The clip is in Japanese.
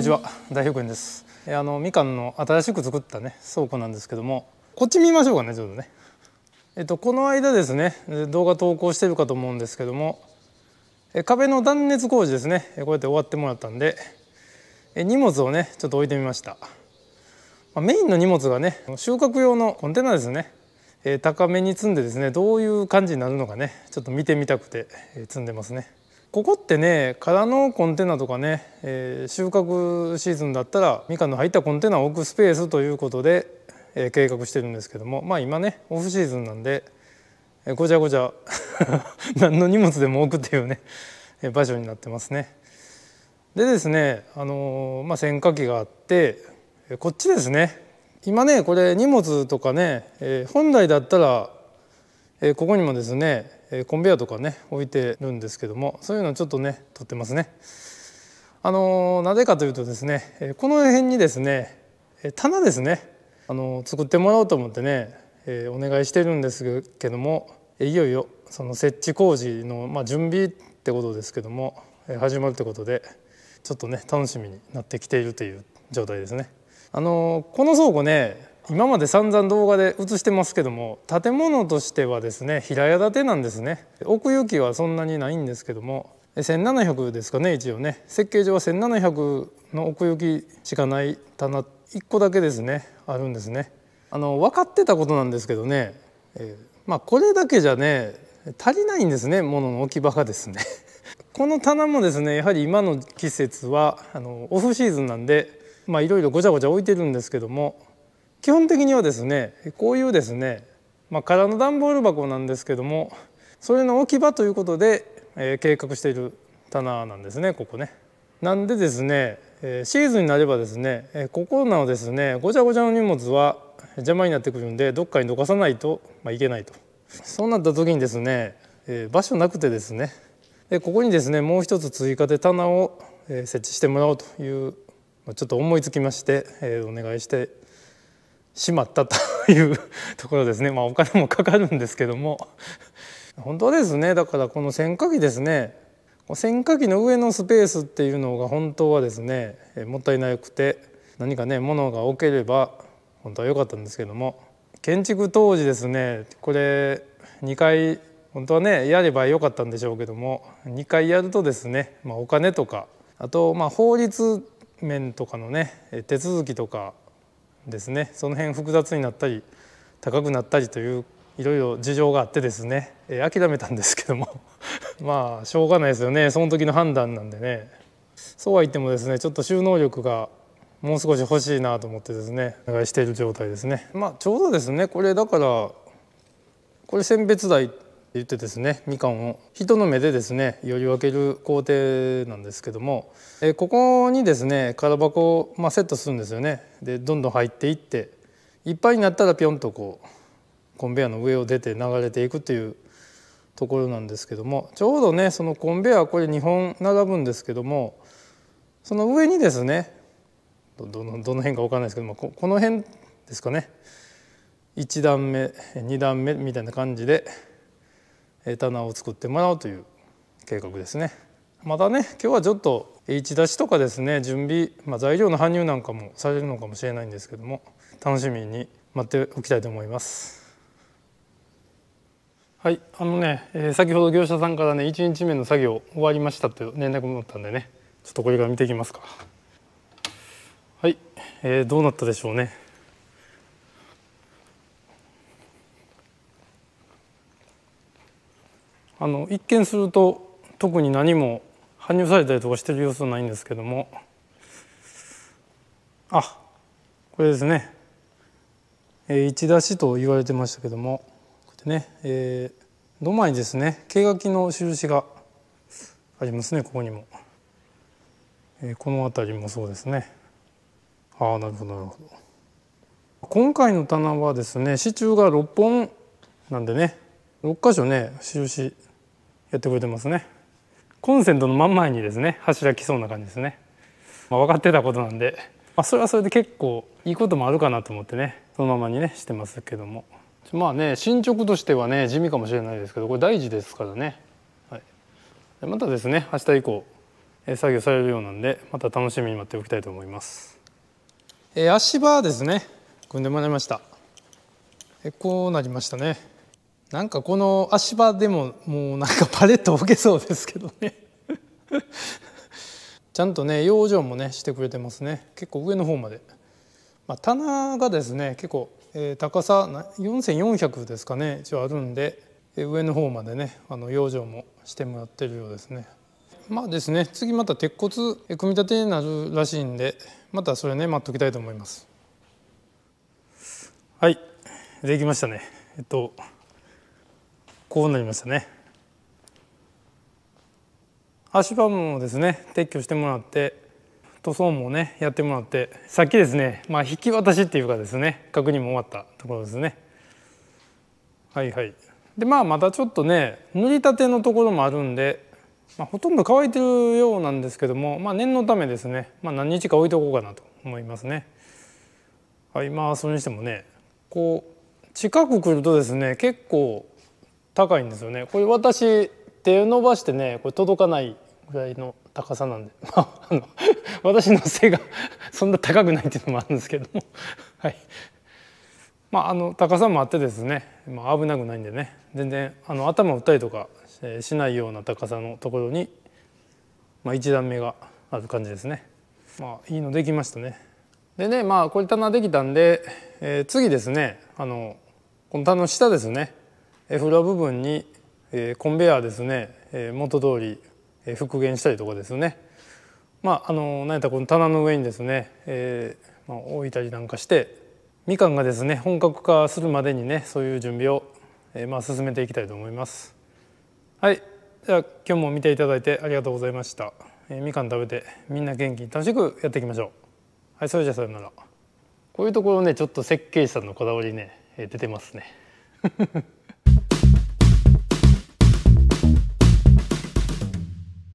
にちは大表現ですあのみかんの新しく作ったね倉庫なんですけどもこっち見ましょうかねちょっとねえっとこの間ですね動画投稿してるかと思うんですけども壁の断熱工事ですねこうやって終わってもらったんで荷物をねちょっと置いてみましたメインの荷物がね収穫用のコンテナですね高めに積んでですねどういう感じになるのかねちょっと見てみたくて積んでますねここってね空のコンテナとかね、えー、収穫シーズンだったらみかんの入ったコンテナを置くスペースということで、えー、計画してるんですけどもまあ今ねオフシーズンなんで、えー、ごちゃごちゃ 何の荷物でも置くっていうね、えー、場所になってますね。でですね、あのー、まあ、選果機があって、えー、こっちですね今ねこれ荷物とかね、えー、本来だったらえここにもですねコンベヤーとかね置いてるんですけどもそういうのちょっとね取ってますね。あのなぜかというとですねこの辺にですね棚ですねあの作ってもらおうと思ってね、えお願いしてるんですけどもいよいよその設置工事の、まあ、準備ってことですけども始まるってことでちょっとね楽しみになってきているという状態ですね。あのこの倉庫ね今まで散々動画で映してますけども建物としてはですね平屋建てなんですね奥行きはそんなにないんですけども1700ですかね一応ね設計上は1700の奥行きしかない棚1個だけですねあるんですねあの分かってたことなんですけどね、えー、まあこれだけじゃね足りないんですね物の置き場がですね この棚もですねやはり今の季節はあのオフシーズンなんでまあいろいろごちゃごちゃ置いてるんですけども基本的にはですねこういうですね、まあ、空の段ボール箱なんですけどもそれの置き場ということで、えー、計画している棚なんですねここね。なんでですねシーズンになればですねここのですねごちゃごちゃの荷物は邪魔になってくるんでどっかにどかさないと、まあ、いけないとそうなった時にですね場所なくてですねここにですねもう一つ追加で棚を設置してもらおうというちょっと思いつきましてお願いしてしまったというところですね、まあ、お金もかかるんですけども本当ですねだからこの洗濯機ですね洗濯機の上のスペースっていうのが本当はですねもったいなくて何かね物が置ければ本当は良かったんですけども建築当時ですねこれ2回本当はねやればよかったんでしょうけども2回やるとですね、まあ、お金とかあとま法律面とかのね手続きとかですねその辺複雑になったり高くなったりといういろいろ事情があってですね、えー、諦めたんですけども まあしょうがないですよねその時の判断なんでねそうは言ってもですねちょっと収納力がもう少し欲しいなと思ってですねお願いしている状態ですねまあちょうどですねこれだからこれ選別台言ってですねみかんを人の目でですねより分ける工程なんですけども、えここにですね空箱を、まあ、セットするんですよねでどんどん入っていっていっぱいになったらぴょんとこうコンベヤの上を出て流れていくというところなんですけどもちょうどねそのコンベヤーこれ2本並ぶんですけどもその上にですねどのどの辺か分かんないですけどもここの辺ですかね1段目2段目みたいな感じで棚を作ってもらうという計画ですね。またね今日はちょっと一出しとかですね準備、まあ、材料の搬入なんかもされるのかもしれないんですけども楽しみに待っておきたいと思います。はい、あのね、えー、先ほど業者さんからね1日目の作業終わりましたという連絡もあったんでねちょっとこれから見ていきますかはい、えー、どうなったでしょうねあの一見すると特に何も搬入されたりとかしてる様子はないんですけどもあこれですね、えー、一出しと言われてましたけどもこうやってね、えー、土間にですね毛垣きの印がありますねここにも、えー、この辺りもそうですねああなるほどなるほど今回の棚はですね支柱が6本なんでね6箇所ね印やってくれてますねコンセントの真ん前にですね柱来そうな感じですね、まあ、分かってたことなんで、まあ、それはそれで結構いいこともあるかなと思ってねそのままにねしてますけどもまあね進捗としてはね地味かもしれないですけどこれ大事ですからね、はい、またですね明日以降作業されるようなんでまた楽しみに待っておきたいと思います、えー、足場ですね組んでもらいましたこうなりましたねなんかこの足場でももうなんかパレット置けそうですけどね ちゃんとね養生もねしてくれてますね結構上の方まで、まあ、棚がですね結構、えー、高さ4400ですかね一応あるんで上の方までねあの養生もしてもらってるようですねまあですね次また鉄骨組み立てになるらしいんでまたそれね待っときたいと思いますはいできましたねえっとこうなりましたね足場もですね撤去してもらって塗装もねやってもらってさっきですねまあ引き渡しっていうかですね確認も終わったところですねはいはいでまあまたちょっとね塗りたてのところもあるんで、まあ、ほとんど乾いてるようなんですけども、まあ、念のためですね、まあ、何日か置いておこうかなと思いますねはいまあそれにしてもねこう近く来るとですね結構高いんですよねこれ私手伸ばしてねこれ届かないぐらいの高さなんで、まあ、あの私の背が そんな高くないっていうのもあるんですけども はいまあ、あの高さもあってですね、まあ、危なくないんでね全然あの頭打ったりとかしないような高さのところに、まあ、1段目がある感じですね。まあ、いいのできましたね。でねまあこれ棚できたんで、えー、次ですねあのこの棚の下ですねラ部分にコンベヤーですね元通り復元したりとかですねまああの何やったらこの棚の上にですね、えーまあ、置いたりなんかしてみかんがですね本格化するまでにねそういう準備を、えー、まあ、進めていきたいと思います。はいでは今日も見ていただいてありがとうございました。えー、みかん食べてみんな元気に楽しくやっていきましょう。はいそれじゃさよなら。こういうところねちょっと設計士さんのこだわりね出てますね。